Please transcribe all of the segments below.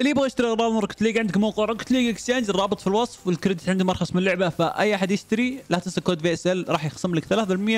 اللي يبغى يشتري اغراض روكت ليج عندك موقع روكت ليج اكسشينج الرابط في الوصف والكريدت عندهم ارخص من اللعبه فاي احد يشتري لا تنسى كود بي اس ال راح يخصم لك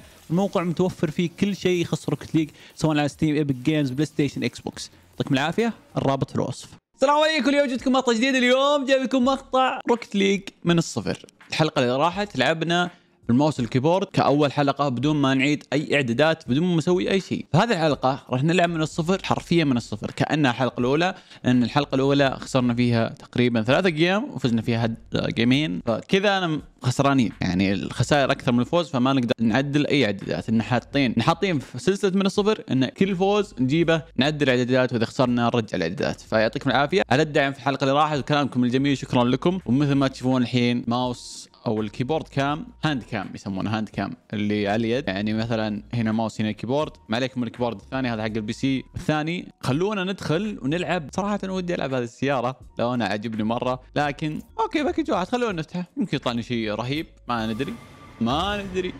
3% الموقع متوفر فيه كل شيء يخص روكت ليج سواء على ستيم ايبك جيمز بلاي ستيشن اكس بوكس يعطيكم العافيه الرابط في الوصف السلام عليكم اليوم جبتكم مقطع جديد اليوم جايب لكم مقطع روكت ليج من الصفر الحلقه اللي راحت لعبنا الماوس الكيبورد كاول حلقه بدون ما نعيد اي اعدادات بدون ما نسوي اي شيء فهذه الحلقه راح نلعب من الصفر حرفيا من الصفر كانها الحلقه الاولى لان الحلقه الاولى خسرنا فيها تقريبا ثلاثة جيم وفزنا فيها جيمين فكذا انا خسرانين يعني الخسائر اكثر من الفوز فما نقدر نعدل اي اعدادات ان حاطين حاطين في سلسله من الصفر ان كل فوز نجيبه نعدل اعدادات واذا خسرنا نرجع الاعدادات فيعطيكم العافيه على الدعم في الحلقه اللي راحت وكلامكم الجميل شكرا لكم ومثل ما تشوفون الحين ماوس او الكيبورد كام هاند كام يسمونه هاند كام اللي على اليد يعني مثلا هنا ماوس هنا كيبورد ما عليكم الكيبورد الثاني هذا حق البي سي الثاني خلونا ندخل ونلعب صراحه أنا ودي العب هذه السياره لو انا عجبني مره لكن اوكي باكج واحد خلونا نفتحه يمكن يطلعني شيء رهيب ما ندري ما ندري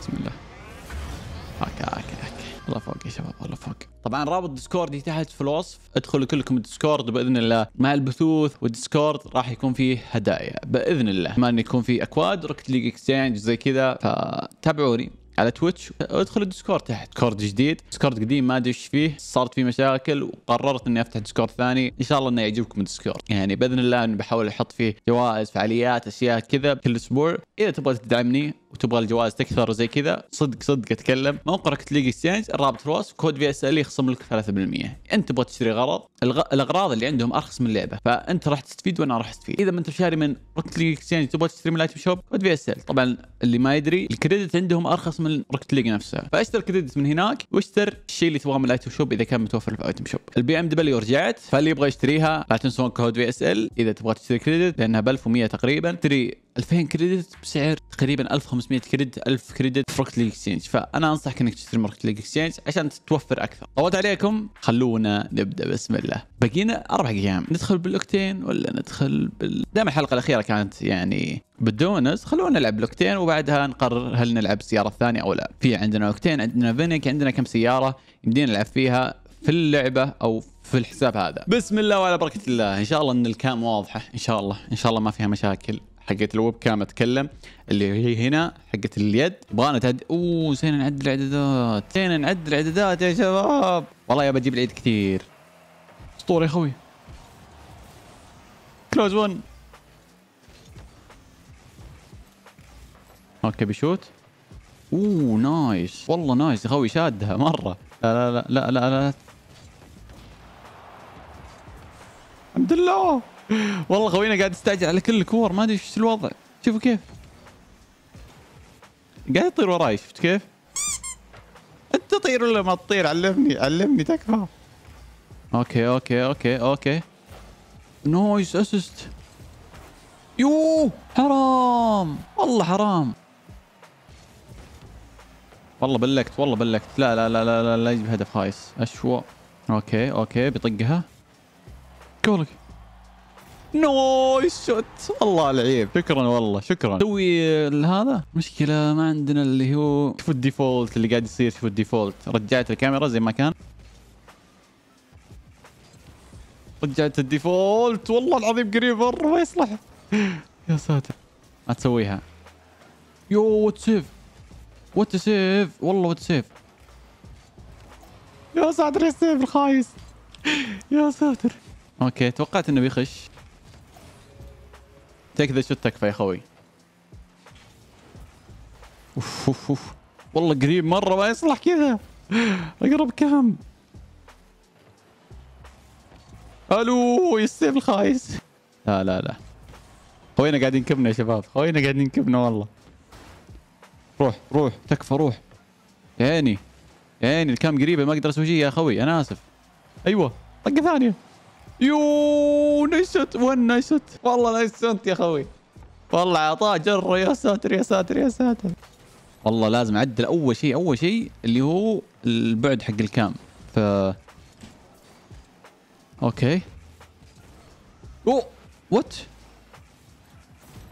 بسم الله والله فوق يا شباب والله فوق طبعا رابط ديسكورد تحت في الوصف ادخلوا كلكم الديسكورد باذن الله مع البثوث والديسكورد راح يكون فيه هدايا باذن الله ما يكون فيه اكواد ركت ليج اكسشينج زي كذا فتابعوني على تويتش ادخل الديسكورد تحت ديسكورد جديد ديسكورد قديم ما ادري ايش فيه صارت فيه مشاكل وقررت اني افتح ديسكورد ثاني ان شاء الله انه يعجبكم الديسكورد يعني باذن الله اني بحاول احط فيه جوائز فعاليات اشياء كذا كل اسبوع اذا تبغى تدعمني وتبغى الجوائز تكثر وزي كذا صدق صدق اتكلم موقعك ليج اكسشينج الرابط في الوصف كود في اس ال يخصم لك 3% انت تبغى تشتري غرض الغ... الاغراض اللي عندهم ارخص من اللعبه فانت راح تستفيد وانا راح استفيد اذا ما انت شاري من تليج اكسشينج تبغى تشتري من الايتم شوب كود في اس ال طبعا اللي ما يدري الكريدت عندهم ارخص من من روكت ليج نفسها فاشتر كريدت من هناك واشتر الشيء اللي تبغاه من الايتم شوب اذا كان متوفر في الايتم شوب البي ام دبليو رجعت فاللي يبغى يشتريها لا تنسون كود في اس ال اذا تبغى تشتري كريدت لانها ب 1100 تقريبا تشتري 2000 كريدت بسعر تقريبا 1500 كريدت 1000 كريدت في روكت ليج اكسشينج فانا انصحك انك تشتري روكت ليج اكسشينج عشان تتوفر اكثر طولت عليكم خلونا نبدا بسم الله بقينا اربع ايام ندخل بالاوكتين ولا ندخل بال دائما الحلقه الاخيره كانت يعني بالدونس خلونا نلعب لوكتين وبعدها نقرر هل نلعب السياره الثانيه او لا في عندنا لوكتين عندنا فينك عندنا كم سياره يمدينا نلعب فيها في اللعبه او في الحساب هذا بسم الله وعلى بركه الله ان شاء الله ان الكام واضحه ان شاء الله ان شاء الله ما فيها مشاكل حقت الويب كام اتكلم اللي هي هنا حقت اليد يبغانا تعد اوه زين نعدل الاعدادات زين نعدل الاعدادات يا شباب والله يا بجيب العيد كثير اسطوره يا خوي كلوز 1 اوكي بيشوت اوه نايس والله نايس يا خوي شادها مره لا لا لا لا لا, لا. الحمد لله والله خوينا قاعد يستعجل على كل الكور ما ادري ايش الوضع شوفوا كيف قاعد يطير وراي شفت كيف انت تطير ولا ما تطير علمني علمني تكفى اوكي اوكي اوكي اوكي نويس اسيست يوه حرام والله حرام والله بلكت والله بلكت لا لا لا لا لا, لا يجيب هدف خايس اشوا اوكي اوكي بيطقها كولك نايس شوت والله العيب شكرا والله شكرا سوي هذا مشكله ما عندنا اللي هو شوفوا الديفولت اللي قاعد يصير شوفوا الديفولت رجعت الكاميرا زي ما كان رجعت الديفولت والله العظيم قريب مره ما يصلح يا ساتر ما تسويها يو وات سيف وات سيف والله وات سيف يا ساتر يا سيف الخايس يا ساتر اوكي توقعت انه بيخش تك ذا شوت تكفى يا خوي اوف اوف اوف والله قريب مره ما يصلح كذا اقرب كم الو يسيف السيف الخايس لا لا لا خوينا قاعدين كبنا يا شباب خوينا قاعدين كبنا والله روح روح تكفى روح يا عيني يا عيني الكام قريبه ما اقدر اسوي شيء يا اخوي انا اسف ايوه طقه ثانيه يو شوت وين شوت والله نايس شوت يا خوي والله عطاه جره يا ساتر يا ساتر يا ساتر والله لازم اعدل اول شيء اول شيء اللي هو البعد حق الكام ف اوكي اوه وات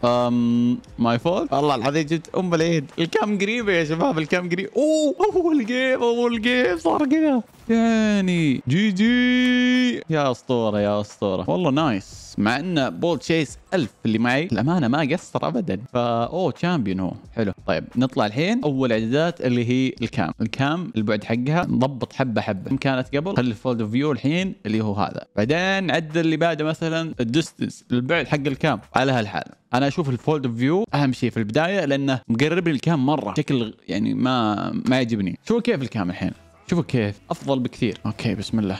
امم ماي فول والله العظيم جبت ام العيد الكام قريبه يا شباب الكام قريب اوه اول جيم اول جيم صار كذا الثاني جي جي يا اسطوره يا اسطوره والله نايس مع ان بول تشيس 1000 اللي معي الامانه ما قصر ابدا فا اوه تشامبيون هو حلو طيب نطلع الحين اول اعدادات اللي هي الكام الكام البعد حقها نضبط حبه حبه كانت قبل خلي الفولد اوف فيو الحين اللي هو هذا بعدين عد اللي بعده مثلا الديستنس البعد حق الكام على هالحال انا اشوف الفولد اوف فيو اهم شيء في البدايه لانه مقرب لي الكام مره بشكل يعني ما ما يعجبني شو كيف الكام الحين شوفوا كيف افضل بكثير اوكي بسم الله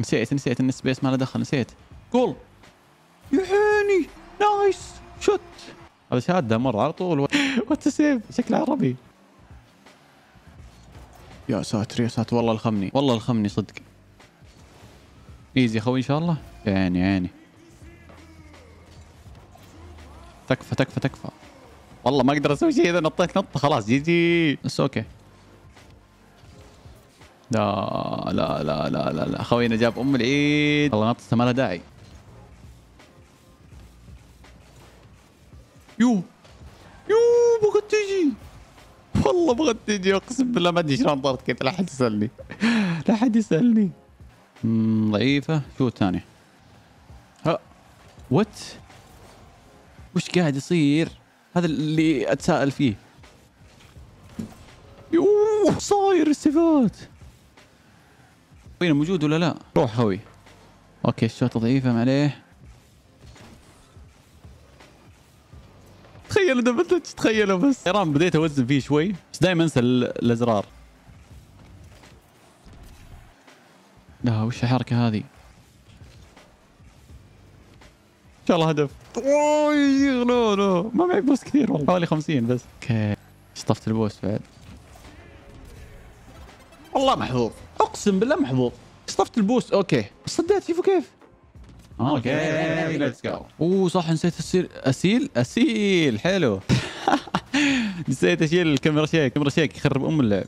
نسيت نسيت ان السبيس ما له دخل نسيت جول يا عيني نايس شوت هذا شاده مره على طول وات سيف شكله عربي يا ساتر يا ساتر والله الخمني والله الخمني صدق ايزي خوي ان شاء الله يا عيني عيني تكفى تكفى تكفى والله ما اقدر اسوي شيء اذا نطيت نطه خلاص جي جي بس اوكي لا لا لا لا لا, لا. خوينا جاب ام العيد والله نطته ما لها داعي يو يو بغت تجي والله بغت تجي اقسم بالله ما ادري شلون طرت كذا لا حد يسالني لا حد يسالني ضعيفه شو الثانيه ها وات وش قاعد يصير هذا اللي اتساءل فيه يوه صاير استفاد وين موجود ولا لا روح هوي اوكي الشوطه ضعيفه معليه تخيل دبل تتش تخيله بس ايران بديت اوزن فيه شوي بس دائما انسى الازرار لا وش الحركه هذه ان شاء الله هدف اوه نو نو ما معي بوس كثير والله حوالي 50 بس اوكي شطفت البوس بعد والله محظوظ اقسم بالله محظوظ اصطفت البوست اوكي صديت شوفوا كيف اوكي ليتس جو اوه صح نسيت اسيل اسيل اسيل حلو نسيت اشيل الكاميرا شيك الكاميرا شيك يخرب ام اللعب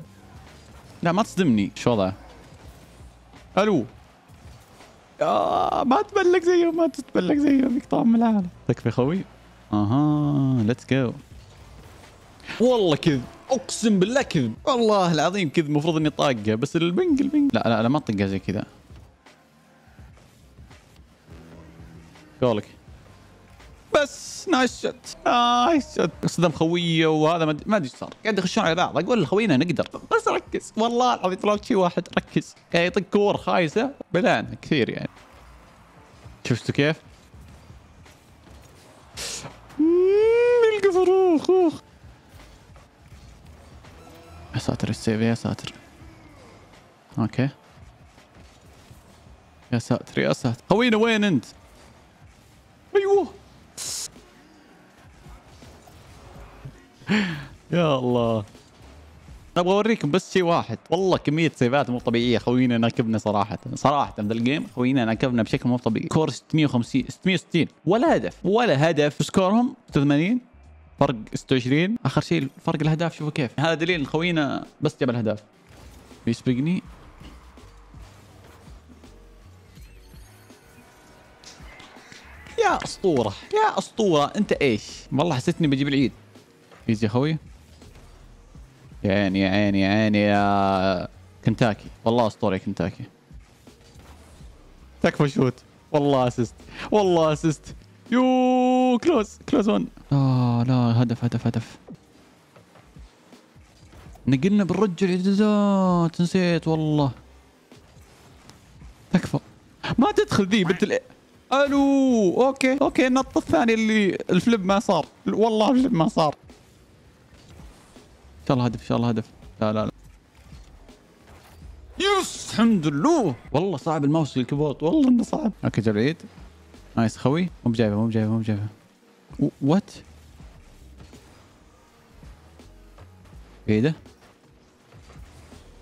لا ما تصدمني شو وضعه الو آه ما تبلك زيهم ما تتبلك زيهم يقطع من العالم تكفي خوي اها ليتس جو والله كذب اقسم بالله كذب والله العظيم كذب المفروض اني طاقه بس البنج البنج لا لا لا ما طقها زي كذا قولك بس نايس شوت نايس شوت اصطدم خويه وهذا ما ادري ايش صار قاعد يخشون على بعض اقول لخوينا نقدر بس ركز والله العظيم طلعت شيء واحد ركز قاعد يطق كور خايسه بلان كثير يعني شفتوا كيف؟ القفر اوخ اوخ ساتر السيف يا ساتر اوكي يا ساتر يا ساتر خوينا وين انت؟ ايوه يا الله ابغى اوريكم بس شيء واحد والله كميه سيفات مو طبيعيه خوينا ناكبنا صراحه صراحه ذا الجيم خوينا ناكبنا بشكل مو طبيعي كور 650 660 ولا هدف ولا هدف سكورهم 86 فرق 26 اخر شيء فرق الاهداف شوفوا كيف هذا دليل خوينا بس جاب الاهداف بيسبقني يا اسطوره يا اسطوره انت ايش والله حسيتني بجيب العيد ايزي يا خوي يا عيني يا عيني يا عيني يا كنتاكي والله يا كنتاكي تكفى شوت والله اسست والله اسست يو كلوز كلوز 1 لا لا هدف هدف هدف نقلنا بالرجل اعتزات نسيت والله تكفى ما تدخل ذي بنت ال... الو اوكي اوكي النط الثاني اللي الفلب ما صار والله الفلب ما صار ان شاء الله هدف ان شاء الله هدف لا لا لا يس الحمد لله والله صعب الماوس الكبوت والله انه صعب اوكي جاب العيد نايس خوي مو بجايبه مو بجايبه مو بجايبه وات ايه ده؟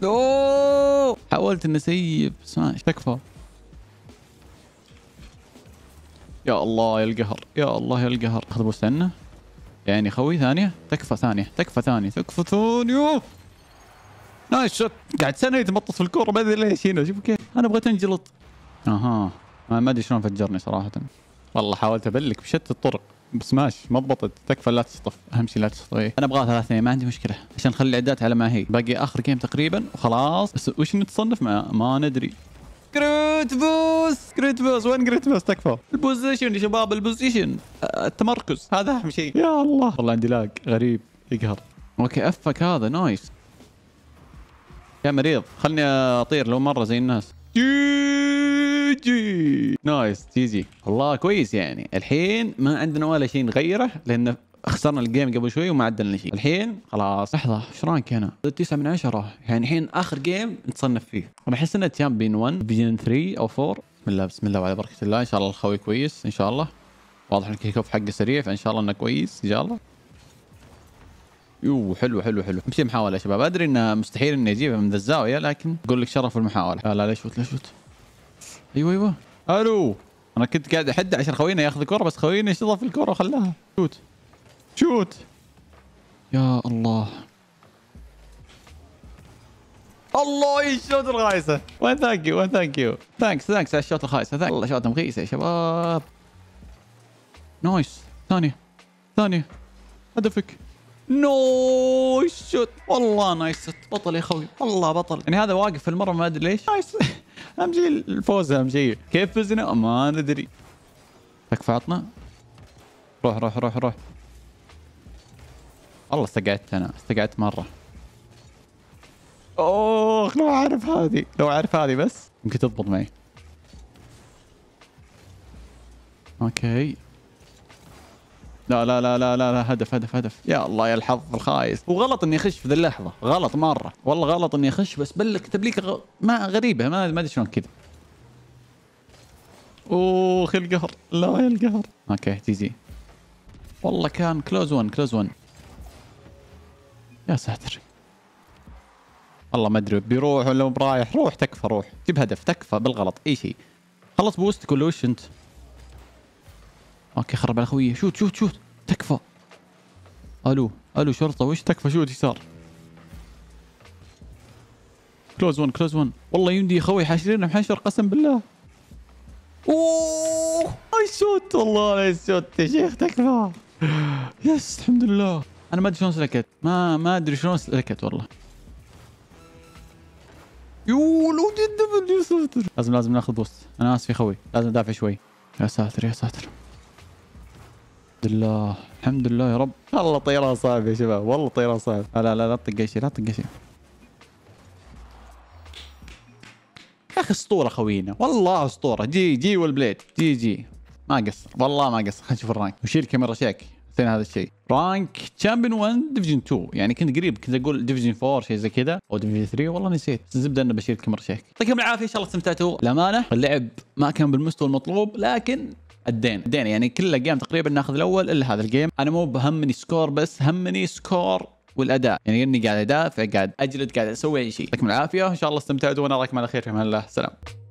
اوه حاولت اني اسيب بس ما تكفى يا الله يا القهر يا الله يا القهر خذ بستنى يعني خوي ثانية تكفى ثانية تكفى ثانية تكفى ثانية نايس شوت قاعد سنة يتمطط في الكورة ما ادري ليش هنا شوف كيف انا بغيت انجلط اها ما ادري شلون فجرني صراحة والله حاولت ابلك بشتى الطرق بسماش ما ضبطت تكفى لا تصطف اهم شيء لا تصطف إيه. انا ابغاها ثلاثة ما عندي مشكله عشان نخلي الاعدادات على ما هي باقي اخر جيم تقريبا وخلاص بس وش نتصنف ما, ما ندري كروت بوس كروت بوس وين كروت بوس تكفى البوزيشن يا شباب البوزيشن أه، التمركز هذا اهم شيء يا الله والله عندي لاج غريب يقهر اوكي افك هذا نايس يا مريض خلني اطير لو مره زي الناس جي نايس جي جي والله كويس يعني الحين ما عندنا ولا شيء نغيره لان خسرنا الجيم قبل شوي وما عدلنا شيء الحين خلاص لحظه ايش رايك انا 9 من 10 يعني الحين اخر جيم نتصنف فيه انا احس انه تشامبيون 1 بين 3 او 4 بسم الله بسم الله وعلى بركه الله ان شاء الله الخوي كويس ان شاء الله واضح ان الكيك اوف حقه سريع فان شاء الله انه كويس ان شاء الله يوه حلو حلو حلو امشي محاوله يا شباب ادري انه مستحيل اني اجيبها من ذا الزاويه لكن اقول لك شرف المحاوله لا لا لا شوت لا شوت ايوه ايوه الو انا كنت قاعد احد عشان خوينا ياخذ الكره بس خوينا في الكره وخلاها شوت شوت يا الله الله الشوت الخايسه وين ثانك يو وين ثانك يو ثانكس ثانكس على الشوت الخايسه ثانك والله شوت مغيسه يا شباب نايس ثانيه ثانيه هدفك نو شوت والله نايس بطل يا خوي والله بطل يعني هذا واقف في المرمى ما ادري ليش نايس اهم شيء الفوز اهم شيء كيف فزنا ما ندري تكفى عطنا روح روح روح روح والله استقعدت انا استقعدت مره اوه لو عارف هذه لو عارف هذه بس يمكن تضبط معي اوكي لا لا لا لا لا لا هدف هدف هدف يا الله يا الحظ الخايس وغلط اني اخش في ذي اللحظه غلط مره والله غلط اني اخش بس بل كتب لي ما غريبه ما ادري شلون كذا اوه يا القهر لا يا القهر اوكي تي زي والله كان كلوز 1 كلوز 1 يا ساتر والله ما ادري بيروح ولا برايح روح تكفى روح جيب هدف تكفى بالغلط اي شيء خلص بوستك ولا وش انت؟ اوكي خرب على خويه شوت شوت شوت تكفى الو الو شرطه وش تكفى شوت ايش صار كلوز 1 كلوز 1 والله يمدي يا خوي حاشرين حشر قسم بالله اوه اي شوت والله اي شوت يا شيخ تكفى يس الحمد لله انا ما ادري شلون سلكت ما ما ادري شلون سلكت والله يو لو جدا لازم لازم ناخذ بوست انا اسف يا خوي لازم ادافع شوي يا ساتر يا ساتر الحمد لله الحمد لله يا رب والله طيران صعب يا شباب والله طيران صعب لا لا لا تطق شيء لا تطق شيء يا اخي اسطوره خوينا والله اسطوره جي جي والبليد جي جي ما قصر والله ما قصر خلينا نشوف الرانك وشيل الكاميرا شيك زين هذا الشيء رانك تشامبيون 1 ديفجن 2 يعني كنت قريب كنت اقول ديفجن 4 شيء زي كذا او ديفجن 3 والله نسيت الزبده انه بشيل الكاميرا شيك يعطيكم العافيه ان شاء الله استمتعتوا الامانه اللعب ما كان بالمستوى المطلوب لكن الدين الدين يعني كل الجيم تقريبا ناخذ الاول الا هذا الجيم انا مو بهمني سكور بس همني سكور والاداء يعني اني قاعد ادافع قاعد اجلد قاعد اسوي اي شيء يعطيكم العافيه ان شاء الله استمتعتوا وانا اراكم على خير في امان الله سلام